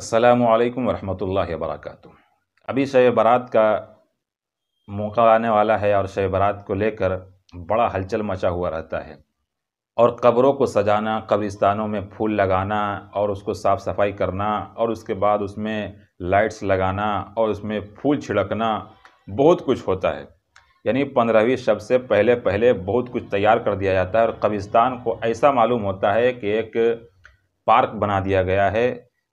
असलकम वरहमल वरक अभी शब बारात का मौका आने वाला है और शब बारात को लेकर बड़ा हलचल मचा हुआ रहता है और कब्रों को सजाना कब्रिस्तानों में फूल लगाना और उसको साफ़ सफाई करना और उसके बाद उसमें लाइट्स लगाना और उसमें फूल छिड़कना बहुत कुछ होता है यानी पंद्रहवीं शब से पहले पहले बहुत कुछ तैयार कर दिया जाता है और कब्रिस्तान को ऐसा मालूम होता है कि एक पार्क बना दिया गया है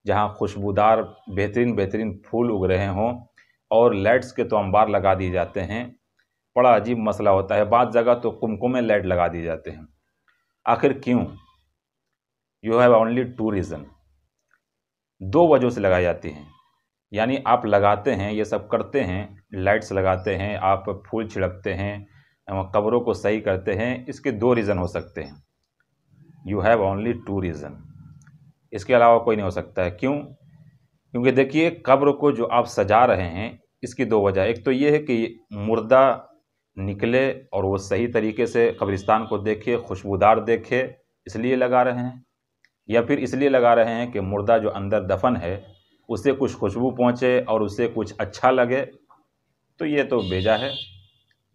जहाँ खुशबूदार बेहतरीन बेहतरीन फूल उग रहे हों और लाइट्स के तो अंबार लगा दिए जाते हैं बड़ा अजीब मसला होता है बाद जगह तो कुमकुमे लाइट लगा दिए जाते हैं आखिर क्यों you have only two reason दो वजहों से लगाई जाती हैं यानी आप लगाते हैं ये सब करते हैं लाइट्स लगाते हैं आप फूल छिड़कते हैं कब्रों को सही करते हैं इसके दो रीज़न हो सकते हैं you have only two reason इसके अलावा कोई नहीं हो सकता है क्यों क्योंकि देखिए कब्र को जो आप सजा रहे हैं इसकी दो वजह एक तो ये है कि मुर्दा निकले और वो सही तरीके से कब्रिस्तान को देखे खुशबूदार देखे इसलिए लगा रहे हैं या फिर इसलिए लगा रहे हैं कि मुर्दा जो अंदर दफन है उसे कुछ खुशबू पहुँचे और उसे कुछ अच्छा लगे तो ये तो बेजा है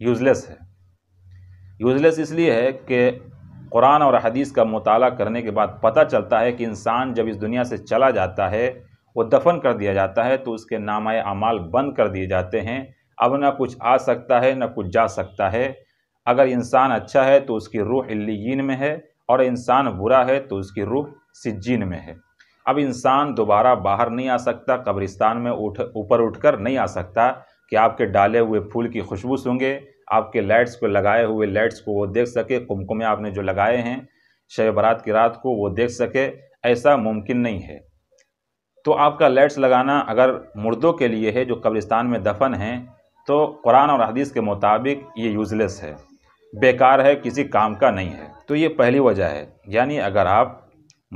यूज़लेस है यूज़लेस इसलिए है कि कुरान और हदीस का मताल करने के बाद पता चलता है कि इंसान जब इस दुनिया से चला जाता है वो दफन कर दिया जाता है तो उसके नामाए अमाल बंद कर दिए जाते हैं अब ना कुछ आ सकता है ना कुछ जा सकता है अगर इंसान अच्छा है तो उसकी रूह इलीन में है और इंसान बुरा है तो उसकी रूह सिज्जीन में है अब इंसान दोबारा बाहर नहीं आ सकता कब्रिस्तान में उठ ऊपर उठकर नहीं आ सकता कि आपके डाले हुए फूल की खुशबू सूंगे आपके लाइट्स पर लगाए हुए लाइट्स को वो देख सके कुमकुमे आपने जो लगाए हैं शब बारात की रात को वो देख सके ऐसा मुमकिन नहीं है तो आपका लाइट्स लगाना अगर मुर्दों के लिए है जो कब्रिस्तान में दफन हैं तो कुरान और हदीस के मुताबिक ये यूज़लेस है बेकार है किसी काम का नहीं है तो ये पहली वजह है यानी अगर आप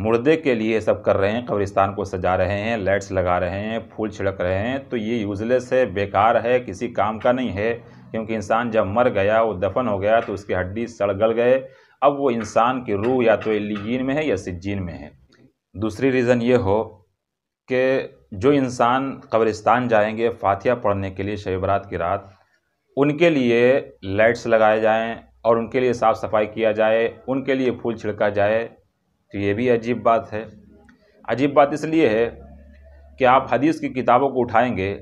मुर्दे के लिए सब कर रहे हैं कब्रिस्तान को सजा रहे हैं लाइट्स लगा रहे हैं फूल छिड़क रहे हैं तो ये यूज़लेस है बेकार है किसी काम का नहीं है क्योंकि इंसान जब मर गया वो दफन हो गया तो उसकी हड्डी सड़गल गए अब वो इंसान की रूह या तो एलिजीन में है या सिजीन में है दूसरी रीज़न ये हो कि जो इंसान कब्रिस्तान जाएंगे फातिया पढ़ने के लिए शबरात की रात उनके लिए लाइट्स लगाए जाएँ और उनके लिए साफ़ सफाई किया जाए उनके लिए फूल छिड़का जाए तो ये भी अजीब बात है अजीब बात इसलिए है कि आप हदीस की किताबों को उठाएंगे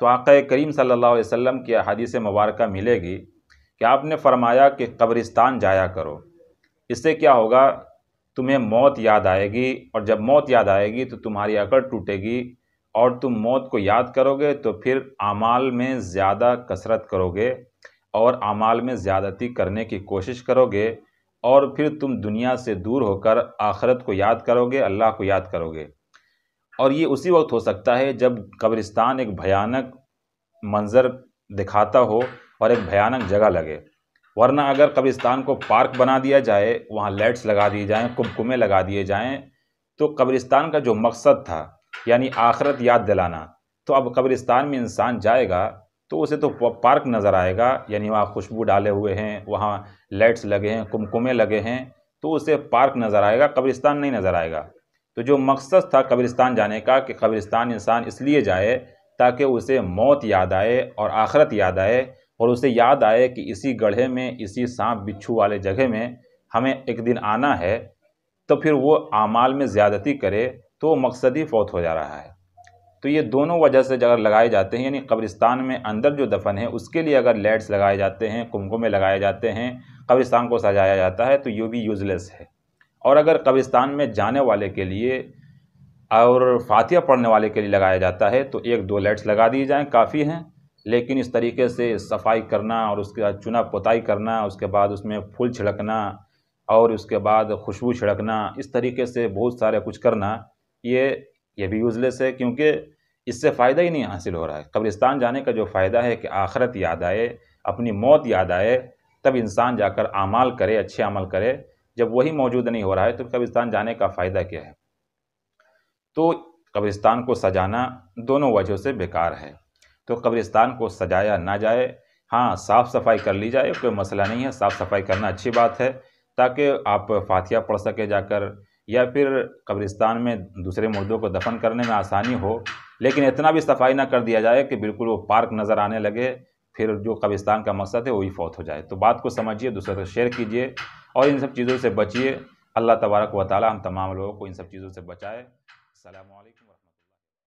तो आक़ करीम सल्लल्लाहु अलैहि वसल्लम की हदीस मुबारक मिलेगी कि आपने फरमाया कि कब्रिस्तान जाया करो इससे क्या होगा तुम्हें मौत याद आएगी और जब मौत याद आएगी तो तुम्हारी अकड़ टूटेगी और तुम मौत को याद करोगे तो फिर अमाल में ज़्यादा कसरत करोगे और अमाल में ज़्यादती करने की कोशिश करोगे और फिर तुम दुनिया से दूर होकर आखरत को याद करोगे अल्लाह को याद करोगे और ये उसी वक्त हो सकता है जब कब्रिस्तान एक भयानक मंज़र दिखाता हो और एक भयानक जगह लगे वरना अगर कब्रिस्तान को पार्क बना दिया जाए वहाँ लाइट्स लगा दिए जाएँ कुमकुमे लगा दिए जाएँ तो कब्रिस्तान का जो मकसद था यानी आखरत याद दिलाना तो अब कब्रिस्तान में इंसान जाएगा तो उसे तो पार्क नज़र आएगा यानी वहाँ खुशबू डाले हुए हैं वहाँ लाइट्स लगे हैं कुमकुमे लगे हैं तो उसे पार्क नज़र आएगा कब्रिस्तान नहीं नज़र आएगा तो जो मकसद था कब्रिस्तान जाने का कि कब्रिस्तान इंसान इसलिए जाए ताकि उसे मौत याद आए और आखरत याद आए और उसे याद आए कि इसी गढ़े में इसी सांप बिच्छू वाले जगह में हमें एक दिन आना है तो फिर वो आमाल में ज़्यादती करे तो मकसद ही फौत हो जा रहा है तो ये दोनों वजह से अगर लगाए जाते हैं यानी कब्रिस्तान में अंदर जो दफन है उसके लिए अगर लेट्स लगाए जाते हैं में लगाए जाते हैं कब्रिस्तान को सजाया जाता है तो ये भी यूज़लेस है और अगर कब्रिस्तान में जाने वाले के लिए और फातिया पढ़ने वाले के लिए लगाया जाता है तो एक दो लाइट्स लगा दिए जाएँ काफ़ी हैं लेकिन इस तरीके से सफाई करना और उसके बाद चुना पोताई करना उसके बाद उसमें फूल छिड़कना और उसके बाद खुशबू छिड़कना इस तरीके से बहुत सारे कुछ करना ये ये भी यूज़लेस है क्योंकि इससे फ़ायदा ही नहीं हासिल हो रहा है कब्रिस्तान जाने का जो फ़ायदा है कि आखरत याद आए अपनी मौत याद आए तब इंसान जाकर अमाल करे अच्छे अमल करे जब वही मौजूद नहीं हो रहा है तो कब्रिस्तान जाने का फ़ायदा क्या है तो कब्रिस्तान को सजाना दोनों वजहों से बेकार है तो कब्रिस्तान को सजाया ना जाए हाँ साफ़ सफाई कर ली जाए कोई मसला नहीं है साफ़ सफाई करना अच्छी बात है ताकि आप फातिया पढ़ सके जाकर या फिर कब्रिस्तान में दूसरे मुर्दों को दफन करने में आसानी हो लेकिन इतना भी सफाई ना कर दिया जाए कि बिल्कुल वो पार्क नज़र आने लगे फिर जो कब्रिस्तान का मकसद है वही फौत हो जाए तो बात को समझिए दूसरे से शेयर कीजिए और इन सब चीज़ों से बचिए अल्लाह तबारक व ताली हम तमाम लोगों को इन सब चीज़ों से बचाए अल्लाम